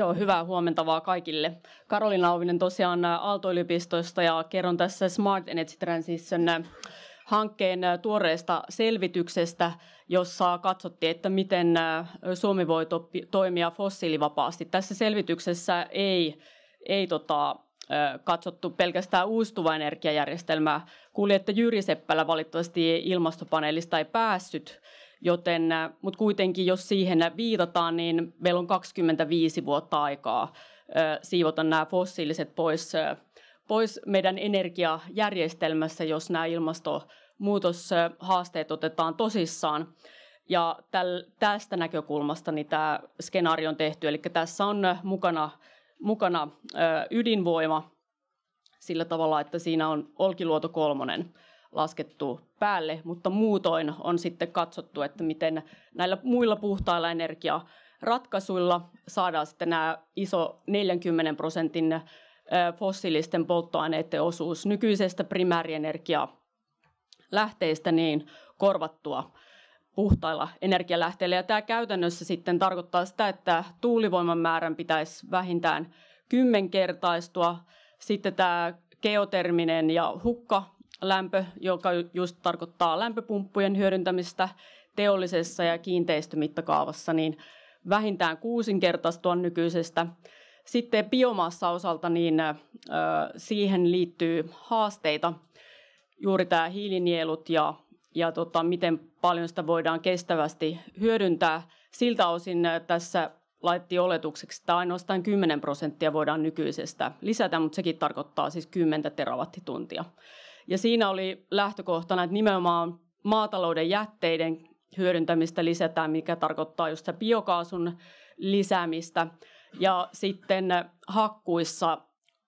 Joo, hyvää huomenta vaan kaikille. Karolina Auvinen tosiaan Aalto-yliopistosta ja kerron tässä Smart Energy Transition äh, hankkeen äh, tuoreesta selvityksestä, jossa katsottiin, että miten äh, Suomi voi to- toimia fossiilivapaasti. Tässä selvityksessä ei, ei tota, katsottu pelkästään uustuva energiajärjestelmää. Kuulin, että Jyri Seppälä valitettavasti ilmastopaneelista ei päässyt Joten, äh, mutta kuitenkin jos siihen viitataan, niin meillä on 25 vuotta aikaa siivota nämä fossiiliset pois, pois meidän energiajärjestelmässä, jos nämä ilmastonmuutoshaasteet otetaan tosissaan. Ja tästä näkökulmasta niin tämä skenaario on tehty, eli tässä on mukana, mukana ydinvoima sillä tavalla, että siinä on Olkiluoto kolmonen laskettu päälle, mutta muutoin on sitten katsottu, että miten näillä muilla puhtailla energiaratkaisuilla saadaan sitten nämä iso 40 prosentin fossiilisten polttoaineiden osuus nykyisestä primäärienergiaa lähteistä niin korvattua puhtailla energialähteillä. Ja tämä käytännössä sitten tarkoittaa sitä, että tuulivoiman määrän pitäisi vähintään kymmenkertaistua. Sitten tämä geoterminen ja hukka lämpö, joka just tarkoittaa lämpöpumppujen hyödyntämistä teollisessa ja kiinteistömittakaavassa, niin vähintään kuusinkertaistua nykyisestä. Sitten biomassa osalta, niin siihen liittyy haasteita, juuri tämä hiilinielut ja, ja tota, miten paljon sitä voidaan kestävästi hyödyntää. Siltä osin tässä laitti oletukseksi, että ainoastaan 10 prosenttia voidaan nykyisestä lisätä, mutta sekin tarkoittaa siis 10 terawattituntia. Ja siinä oli lähtökohtana, että nimenomaan maatalouden jätteiden hyödyntämistä lisätään, mikä tarkoittaa just se biokaasun lisäämistä. Ja sitten hakkuissa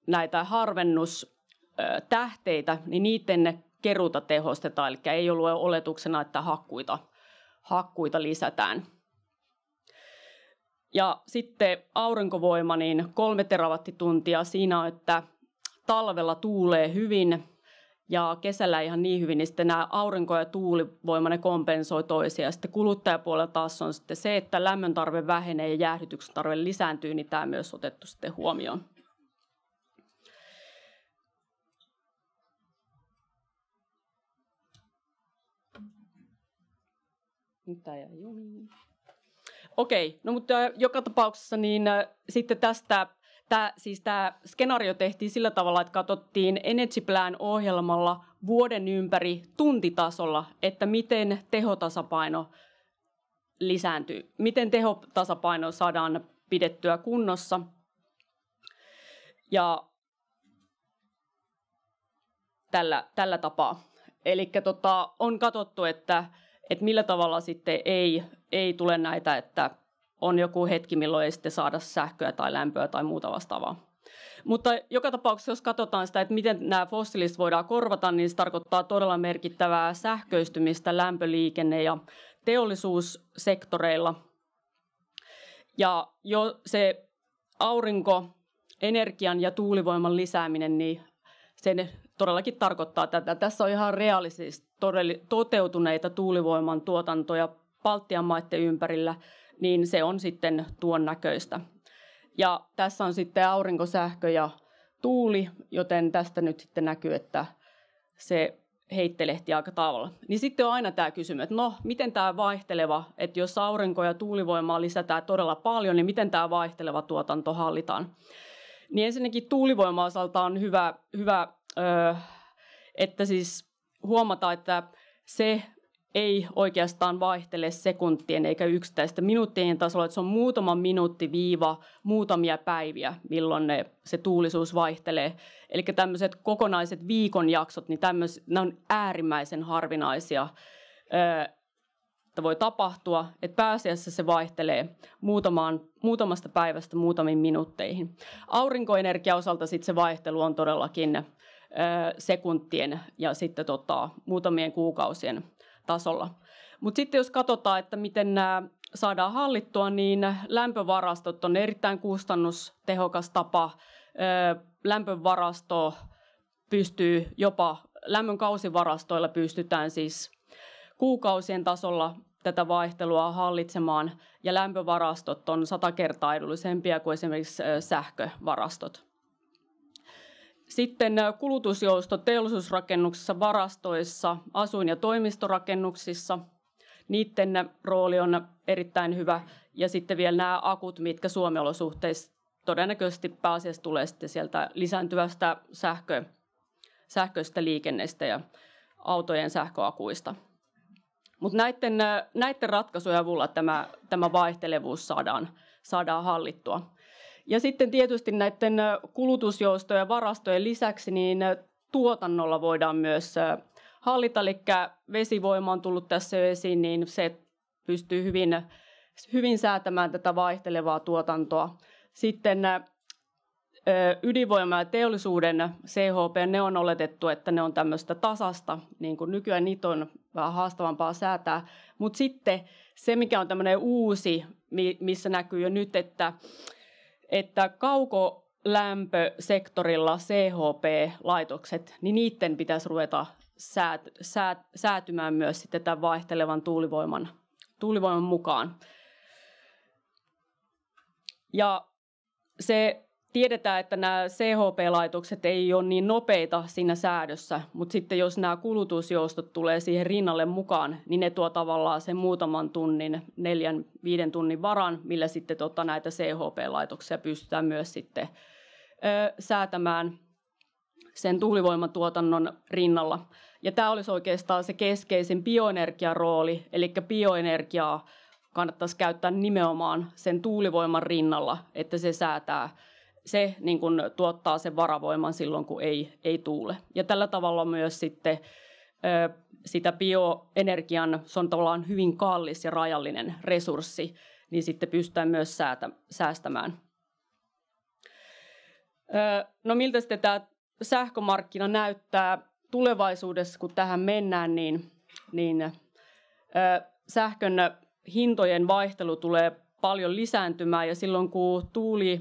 näitä harvennustähteitä, niin niiden keruuta tehostetaan, eli ei ollut oletuksena, että hakkuita, hakkuita lisätään. Ja sitten aurinkovoima, niin kolme terawattituntia siinä on, että talvella tuulee hyvin ja kesällä ihan niin hyvin, niin sitten nämä aurinko- ja tuulivoima ne kompensoi toisia. Sitten kuluttajapuolella taas on sitten se, että lämmön tarve vähenee ja jäähdytyksen tarve lisääntyy, niin tämä myös otettu sitten huomioon. Mitä jäi Okei, no mutta joka tapauksessa niin äh, sitten tästä Tämä, siis tämä skenaario tehtiin sillä tavalla, että katsottiin Energy Plan ohjelmalla vuoden ympäri tuntitasolla, että miten tehotasapaino lisääntyy, miten tehotasapaino saadaan pidettyä kunnossa. Ja tällä, tällä tapaa. Eli tota, on katsottu, että, että millä tavalla sitten ei, ei tule näitä, että on joku hetki, milloin ei sitten saada sähköä tai lämpöä tai muuta vastaavaa. Mutta joka tapauksessa, jos katsotaan sitä, että miten nämä fossiiliset voidaan korvata, niin se tarkoittaa todella merkittävää sähköistymistä lämpöliikenne- ja teollisuussektoreilla. Ja jo se aurinkoenergian ja tuulivoiman lisääminen, niin se todellakin tarkoittaa tätä. Tässä on ihan reaalisesti toteutuneita tuulivoiman tuotantoja Baltian maiden ympärillä – niin se on sitten tuon näköistä. Ja tässä on sitten aurinkosähkö ja tuuli, joten tästä nyt sitten näkyy, että se heittelehti aika tavalla. Niin sitten on aina tämä kysymys, että no, miten tämä vaihteleva, että jos aurinko- ja tuulivoimaa lisätään todella paljon, niin miten tämä vaihteleva tuotanto hallitaan? Niin ensinnäkin tuulivoima osalta on hyvä, hyvä ö, että siis huomata, että se ei oikeastaan vaihtele sekuntien eikä yksittäisten minuuttien tasolla, että se on muutama minuutti viiva muutamia päiviä, milloin ne, se tuulisuus vaihtelee. Eli tämmöiset kokonaiset viikonjaksot, niin tämmöiset, on äärimmäisen harvinaisia, että voi tapahtua, että pääasiassa se vaihtelee muutamaan, muutamasta päivästä muutamiin minuutteihin. Aurinkoenergia osalta sitten se vaihtelu on todellakin sekuntien ja sitten tota, muutamien kuukausien tasolla. Mutta sitten jos katsotaan, että miten nämä saadaan hallittua, niin lämpövarastot on erittäin kustannustehokas tapa. Lämpövarasto pystyy jopa, lämmön kausivarastoilla pystytään siis kuukausien tasolla tätä vaihtelua hallitsemaan, ja lämpövarastot on sata kertaa edullisempia kuin esimerkiksi sähkövarastot. Sitten äh, kulutusjousto teollisuusrakennuksissa, varastoissa, asuin- ja toimistorakennuksissa. Niiden äh, rooli on äh, erittäin hyvä. Ja sitten vielä nämä akut, mitkä Suomen olosuhteissa todennäköisesti pääasiassa tulee sitten sieltä lisääntyvästä sähkö, sähköistä liikenneestä ja autojen sähköakuista. Mutta näiden, näiden ratkaisujen avulla tämä, tämä vaihtelevuus saadaan, saadaan hallittua. Ja sitten tietysti näiden kulutusjoustojen ja varastojen lisäksi niin tuotannolla voidaan myös hallita, eli vesivoima on tullut tässä jo esiin, niin se pystyy hyvin, hyvin säätämään tätä vaihtelevaa tuotantoa. Sitten ydinvoima ja teollisuuden CHP, ne on oletettu, että ne on tämmöistä tasasta, niin kuin nykyään niitä on vähän haastavampaa säätää. Mutta sitten se, mikä on tämmöinen uusi, missä näkyy jo nyt, että että kaukolämpösektorilla CHP-laitokset, niin niiden pitäisi ruveta säät, säät, säätymään myös sitten tämän vaihtelevan tuulivoiman, tuulivoiman mukaan. Ja se tiedetään, että nämä CHP-laitokset ei ole niin nopeita siinä säädössä, mutta sitten jos nämä kulutusjoustot tulee siihen rinnalle mukaan, niin ne tuo tavallaan sen muutaman tunnin, neljän, viiden tunnin varan, millä sitten tota näitä CHP-laitoksia pystytään myös sitten ö, säätämään sen tuulivoimatuotannon rinnalla. Ja tämä olisi oikeastaan se keskeisin bioenergian rooli, eli bioenergiaa kannattaisi käyttää nimenomaan sen tuulivoiman rinnalla, että se säätää – se niin kun tuottaa sen varavoiman silloin, kun ei, ei tuule. Ja tällä tavalla myös sitten sitä bioenergian, se on tavallaan hyvin kallis ja rajallinen resurssi, niin sitten pystytään myös säätä, säästämään. no miltä sitten tämä sähkömarkkina näyttää tulevaisuudessa, kun tähän mennään, niin, niin sähkön hintojen vaihtelu tulee paljon lisääntymään ja silloin kun tuuli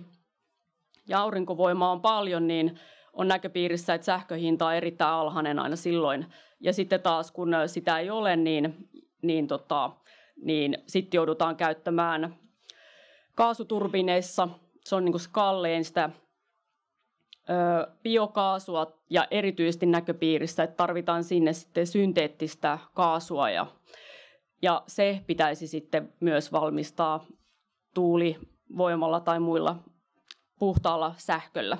ja aurinkovoimaa on paljon, niin on näköpiirissä, että sähköhinta on erittäin alhainen aina silloin. Ja sitten taas, kun sitä ei ole, niin, niin, tota, niin sitten joudutaan käyttämään kaasuturbineissa, se on niin kuin kallein sitä ö, biokaasua ja erityisesti näköpiirissä, että tarvitaan sinne sitten synteettistä kaasua ja, ja se pitäisi sitten myös valmistaa tuulivoimalla tai muilla puhtaalla sähköllä.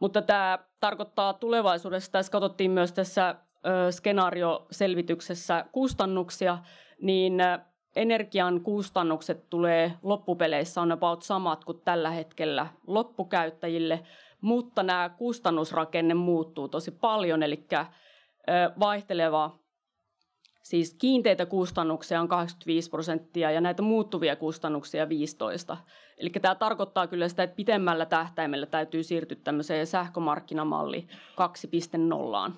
Mutta tämä tarkoittaa tulevaisuudessa, tässä katsottiin myös tässä skenaarioselvityksessä kustannuksia, niin energian kustannukset tulee loppupeleissä on about samat kuin tällä hetkellä loppukäyttäjille, mutta nämä kustannusrakenne muuttuu tosi paljon, eli vaihteleva Siis kiinteitä kustannuksia on 85 prosenttia ja näitä muuttuvia kustannuksia 15. Eli tämä tarkoittaa kyllä sitä, että pitemmällä tähtäimellä täytyy siirtyä tämmöiseen sähkömarkkinamalli 2.0.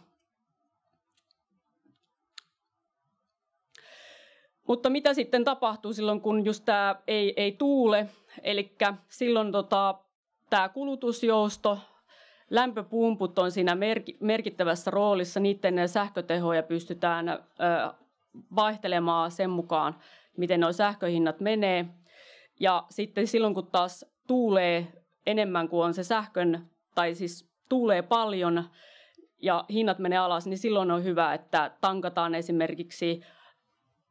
Mutta mitä sitten tapahtuu silloin, kun just tämä ei, ei tuule? Eli silloin tota, tämä kulutusjousto lämpöpumput on siinä merkittävässä roolissa. Niiden sähkötehoja pystytään vaihtelemaan sen mukaan, miten nuo sähköhinnat menee. Ja sitten silloin, kun taas tuulee enemmän kuin on se sähkön, tai siis tuulee paljon ja hinnat menee alas, niin silloin on hyvä, että tankataan esimerkiksi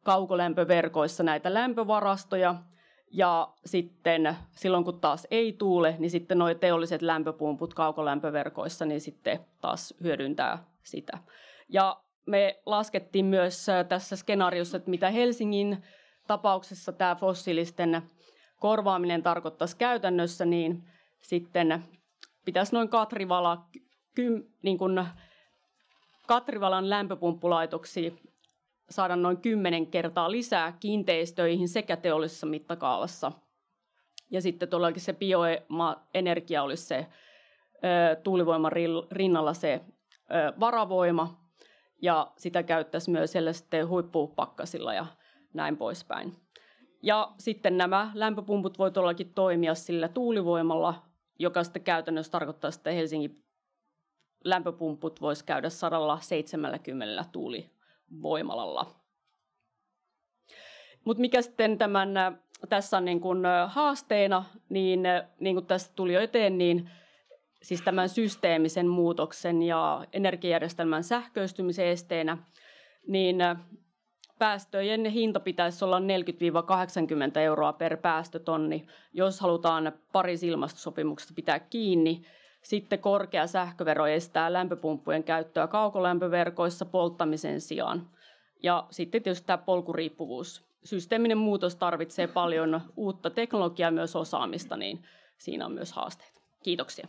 kaukolämpöverkoissa näitä lämpövarastoja – ja sitten silloin, kun taas ei tuule, niin sitten nuo teolliset lämpöpumput kaukolämpöverkoissa, niin sitten taas hyödyntää sitä. Ja me laskettiin myös äh, tässä skenaariossa, että mitä Helsingin tapauksessa tämä fossiilisten korvaaminen tarkoittaisi käytännössä, niin sitten pitäisi noin Katrivala, niin kuin Katrivalan lämpöpumppulaitoksi saada noin kymmenen kertaa lisää kiinteistöihin sekä teollisessa mittakaavassa. Ja sitten todellakin se bioenergia olisi se tuulivoiman rinnalla se varavoima, ja sitä käyttäisi myös siellä sitten huippupakkasilla ja näin poispäin. Ja sitten nämä lämpöpumput voi todellakin toimia sillä tuulivoimalla, joka sitten käytännössä tarkoittaa, että Helsingin lämpöpumput voisi käydä 170 tuuli voimalalla. Mutta mikä sitten tämän, äh, tässä on niin kun äh, haasteena, niin, äh, niin kuin tässä tuli jo eteen, niin siis tämän systeemisen muutoksen ja energiajärjestelmän sähköistymisen esteenä, niin päästöjen hinta pitäisi olla 40-80 euroa per päästötonni, jos halutaan Pariisin ilmastosopimuksesta pitää kiinni. Sitten korkea sähkövero estää lämpöpumppujen käyttöä kaukolämpöverkoissa polttamisen sijaan. Ja sitten tietysti tämä polkuriippuvuus. Systeeminen muutos tarvitsee paljon uutta teknologiaa ja myös osaamista, niin siinä on myös haasteita. Kiitoksia.